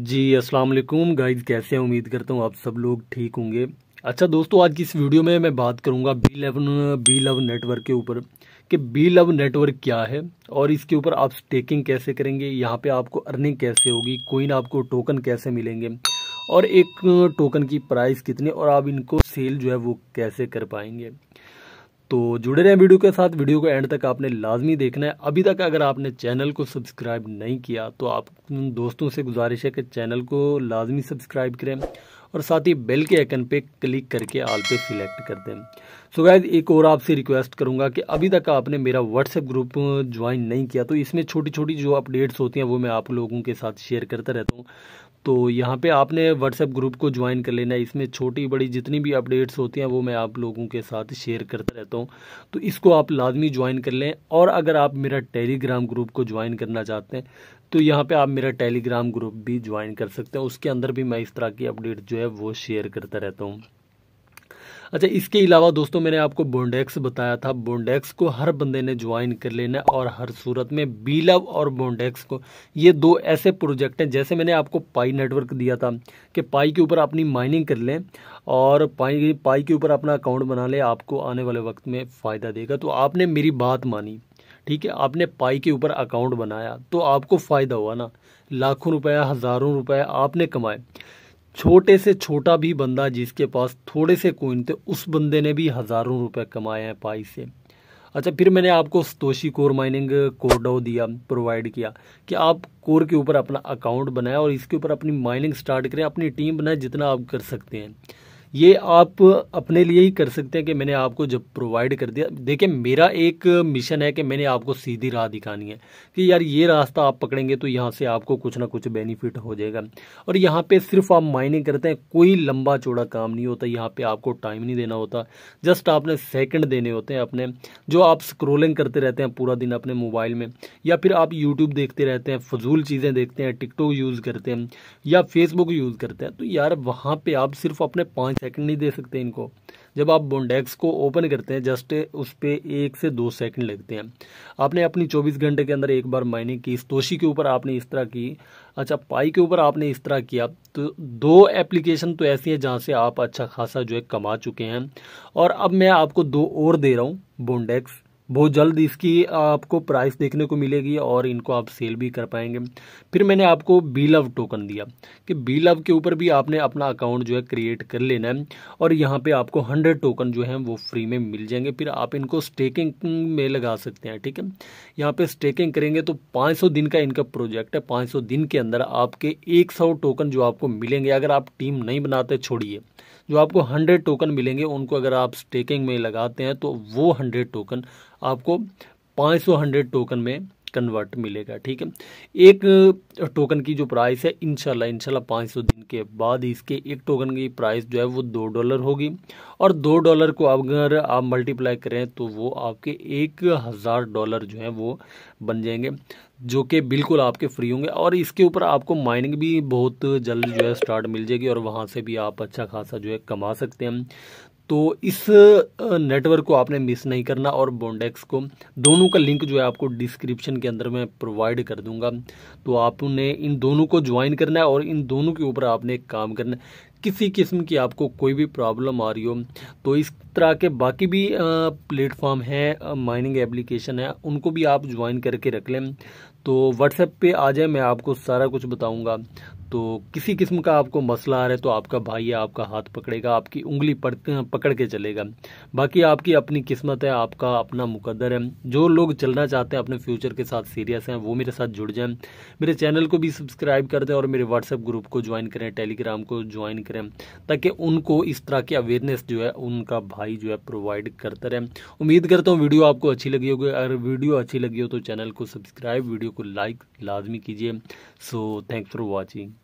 जी अस्सलाम वालेकुम गाइस कैसे हैं उम्मीद करता हूँ आप सब लोग ठीक होंगे अच्छा दोस्तों आज की इस वीडियो में मैं बात करूँगा B eleven B love network के ऊपर कि बी लव नेटवर्क क्या है और इसके ऊपर आप स्टेकिंग कैसे करेंगे यहाँ पे आपको अर्निंग कैसे होगी कोइन आपको टोकन कैसे मिलेंगे और एक टोकन की प्राइस कितनी और आप इनको सेल जो है वो कैसे कर पाएंगे तो जुड़े रहें वीडियो के साथ वीडियो को एंड तक आपने लाजमी देखना है अभी तक अगर आपने चैनल को सब्सक्राइब नहीं किया तो आप दोस्तों से गुजारिश है कि चैनल को लाजमी सब्सक्राइब करें और साथ ही बेल के आइकन पे क्लिक करके आल पे सिलेक्ट कर दें सो गैज एक और आपसे रिक्वेस्ट करूंगा कि अभी तक आपने मेरा व्हाट्सएप ग्रुप ज्वाइन नहीं किया तो इसमें छोटी छोटी जो अपडेट्स होती हैं वो मैं आप लोगों के साथ शेयर करता रहता हूँ तो यहाँ पे आपने व्हाट्सएप ग्रुप को ज्वाइन कर लेना है इसमें छोटी बड़ी जितनी भी अपडेट्स होती हैं वो मैं आप लोगों के साथ शेयर करता रहता हूँ तो इसको आप लाजमी ज्वाइन कर लें और अगर आप मेरा टेलीग्राम ग्रुप को ज्वाइन करना चाहते हैं तो यहाँ पे आप मेरा टेलीग्राम ग्रुप भी ज्वाइन कर सकते हैं उसके अंदर भी मैं इस तरह की अपडेट जो है वो शेयर करता रहता हूँ अच्छा इसके अलावा दोस्तों मैंने आपको बोंडेक्स बताया था बोंडेक्स को हर बंदे ने ज्वाइन कर लेना और हर सूरत में बीलव और बोंडेक्स को ये दो ऐसे प्रोजेक्ट हैं जैसे मैंने आपको पाई नेटवर्क दिया था कि पाई के ऊपर अपनी माइनिंग कर लें और पाई पाई के ऊपर अपना अकाउंट बना लें आपको आने वाले वक्त में फ़ायदा देगा तो आपने मेरी बात मानी ठीक है आपने पाई के ऊपर अकाउंट बनाया तो आपको फ़ायदा हुआ ना लाखों रुपया हज़ारों रुपए आपने कमाए छोटे से छोटा भी बंदा जिसके पास थोड़े से कोइन थे उस बंदे ने भी हज़ारों रुपए कमाए हैं पाई से अच्छा फिर मैंने आपको स्तोशी कोर माइनिंग कोडो दिया प्रोवाइड किया कि आप कोर के ऊपर अपना अकाउंट बनाएं और इसके ऊपर अपनी माइनिंग स्टार्ट करें अपनी टीम बनाएं जितना आप कर सकते हैं ये आप अपने लिए ही कर सकते हैं कि मैंने आपको जब प्रोवाइड कर दिया देखिए मेरा एक मिशन है कि मैंने आपको सीधी राह दिखानी है कि यार ये रास्ता आप पकड़ेंगे तो यहाँ से आपको कुछ ना कुछ बेनिफिट हो जाएगा और यहाँ पे सिर्फ आप माइनिंग करते हैं कोई लंबा चौड़ा काम नहीं होता यहाँ पे आपको टाइम नहीं देना होता जस्ट आपने सेकेंड देने होते हैं अपने जो आप स्क्रोलिंग करते रहते हैं पूरा दिन अपने मोबाइल में या फिर आप यूट्यूब देखते रहते हैं फजूल चीज़ें देखते हैं टिकटॉक यूज़ करते हैं या फेसबुक यूज़ करते हैं तो यार वहाँ पर आप सिर्फ अपने पाँच सेकंड नहीं दे सकते इनको जब आप बोंडेक्स को ओपन करते हैं जस्ट उस पर एक से दो सेकंड लगते हैं आपने अपनी 24 घंटे के अंदर एक बार माइनिंग की स्तोशी के ऊपर आपने इस तरह की अच्छा पाई के ऊपर आपने इस तरह किया तो दो एप्लीकेशन तो ऐसी हैं जहाँ से आप अच्छा खासा जो है कमा चुके हैं और अब मैं आपको दो और दे रहा हूँ बोंडेक्स बहुत जल्द इसकी आपको प्राइस देखने को मिलेगी और इनको आप सेल भी कर पाएंगे फिर मैंने आपको बी लव टोकन दिया कि बी लव के ऊपर भी आपने अपना अकाउंट जो है क्रिएट कर लेना है और यहाँ पे आपको हंड्रेड टोकन जो है वो फ्री में मिल जाएंगे फिर आप इनको स्टेकिंग में लगा सकते हैं ठीक है यहाँ पे स्टेकिंग करेंगे तो 500 दिन का इनका प्रोजेक्ट है 500 दिन के अंदर आपके 100 टोकन जो आपको मिलेंगे अगर आप टीम नहीं बनाते छोड़िए जो आपको 100 टोकन मिलेंगे उनको अगर आप स्टेकिंग में लगाते हैं तो वो 100 टोकन आपको 500 हंड्रेड टोकन में कन्वर्ट मिलेगा ठीक है एक टोकन की जो प्राइस है इनशाला इनशाला 500 दिन के बाद इसके एक टोकन की प्राइस जो है वो दो डॉलर होगी और दो डॉलर को अगर आप मल्टीप्लाई करें तो वो आपके एक हज़ार डॉलर जो है वो बन जाएंगे जो कि बिल्कुल आपके फ्री होंगे और इसके ऊपर आपको माइनिंग भी बहुत जल्द जो है स्टार्ट मिल जाएगी और वहाँ से भी आप अच्छा खासा जो है कमा सकते हैं तो इस नेटवर्क को आपने मिस नहीं करना और बोंडेक्स को दोनों का लिंक जो है आपको डिस्क्रिप्शन के अंदर मैं प्रोवाइड कर दूंगा तो आपने इन दोनों को ज्वाइन करना है और इन दोनों के ऊपर आपने काम करना है किसी किस्म की आपको कोई भी प्रॉब्लम आ रही हो तो इस तरह के बाकी भी प्लेटफॉर्म हैं माइनिंग एप्लीकेशन है उनको भी आप ज्वाइन करके रख लें तो व्हाट्सएप पे आ जाए मैं आपको सारा कुछ बताऊंगा तो किसी किस्म का आपको मसला आ रहा है तो आपका भाई आपका हाथ पकड़ेगा आपकी उंगली पकड़ के चलेगा बाकी आपकी अपनी किस्मत है आपका अपना मुकदर है जो लोग चलना चाहते हैं अपने फ्यूचर के साथ सीरियस हैं वो मेरे साथ जुड़ जाएं मेरे चैनल को भी सब्सक्राइब कर दें और मेरे व्हाट्सएप ग्रुप को ज्वाइन करें टेलीग्राम को ज्वाइन करें ताकि उनको इस तरह की अवेयरनेस जो है उनका भाई जो है प्रोवाइड करता रहे उम्मीद करता हूँ वीडियो आपको अच्छी लगी होगी अगर वीडियो अच्छी लगी हो तो चैनल को सब्सक्राइब वीडियो को लाइक लाजमी कीजिए सो थैंक्स फॉर वॉचिंग